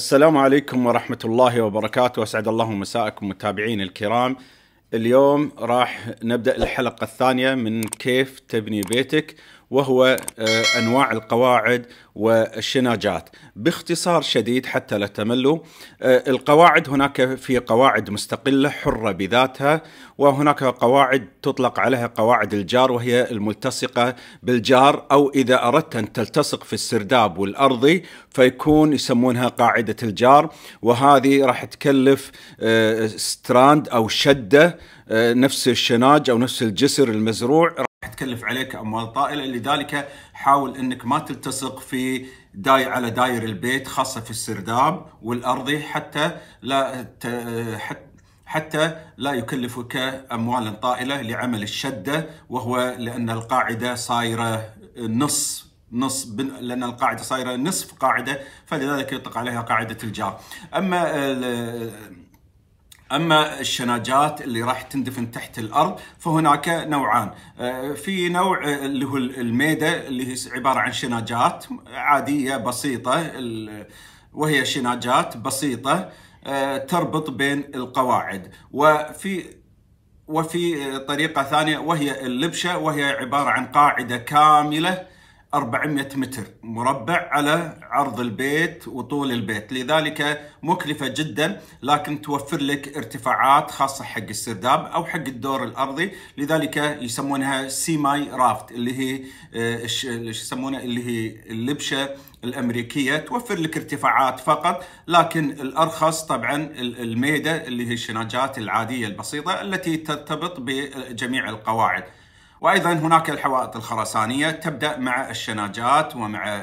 السلام عليكم ورحمة الله وبركاته وأسعد الله مساءكم متابعين الكرام اليوم راح نبدأ الحلقة الثانية من كيف تبني بيتك وهو آه، انواع القواعد والشناجات باختصار شديد حتى لا تملوا آه، القواعد هناك في قواعد مستقله حره بذاتها وهناك قواعد تطلق عليها قواعد الجار وهي الملتصقه بالجار او اذا اردت ان تلتصق في السرداب والارضي فيكون يسمونها قاعده الجار وهذه راح تكلف آه، ستراند او شده نفس الشناج او نفس الجسر المزروع تكلف عليك اموال طائله لذلك حاول انك ما تلتصق في داي على داير البيت خاصه في السرداب والارضي حتى لا حتى حتى لا يكلفك اموالا طائله لعمل الشده وهو لان القاعده صايره نصف نص لان القاعده صايره نصف قاعده فلذلك يطلق عليها قاعده الجار اما اما الشناجات اللي راح تندفن تحت الارض فهناك نوعان آه، في نوع اللي هو الميده اللي هي عباره عن شناجات عاديه بسيطه وهي شناجات بسيطه آه، تربط بين القواعد وفي وفي طريقه ثانيه وهي اللبشه وهي عباره عن قاعده كامله 400 متر مربع على عرض البيت وطول البيت لذلك مكلفة جدا لكن توفر لك ارتفاعات خاصة حق السرداب أو حق الدور الأرضي لذلك يسمونها سيماي رافت اللي هي آه، يسمونها اللي هي اللبشة الأمريكية توفر لك ارتفاعات فقط لكن الأرخص طبعا الميدة اللي هي الشناجات العادية البسيطة التي ترتبط بجميع القواعد وايضا هناك الحوائط الخرسانيه تبدا مع الشناجات ومع آه،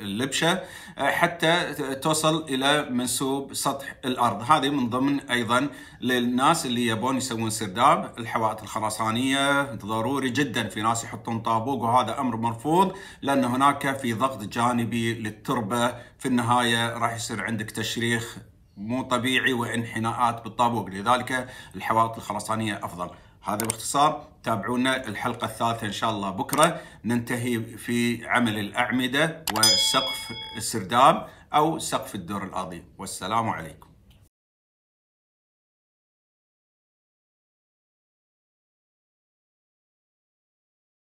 اللبشه آه، حتى توصل الى منسوب سطح الارض هذه من ضمن ايضا للناس اللي يبون يسوون سرداب الحوائط الخرسانيه ضروري جدا في ناس يحطون طابوق وهذا امر مرفوض لان هناك في ضغط جانبي للتربه في النهايه راح يصير عندك تشريخ مو طبيعي وانحناءات بالطابوق لذلك الحوائط الخرسانيه افضل هذا باختصار تابعونا الحلقة الثالثة إن شاء الله بكرة ننتهي في عمل الأعمدة وسقف السرداب أو سقف الدور الأرضي والسلام عليكم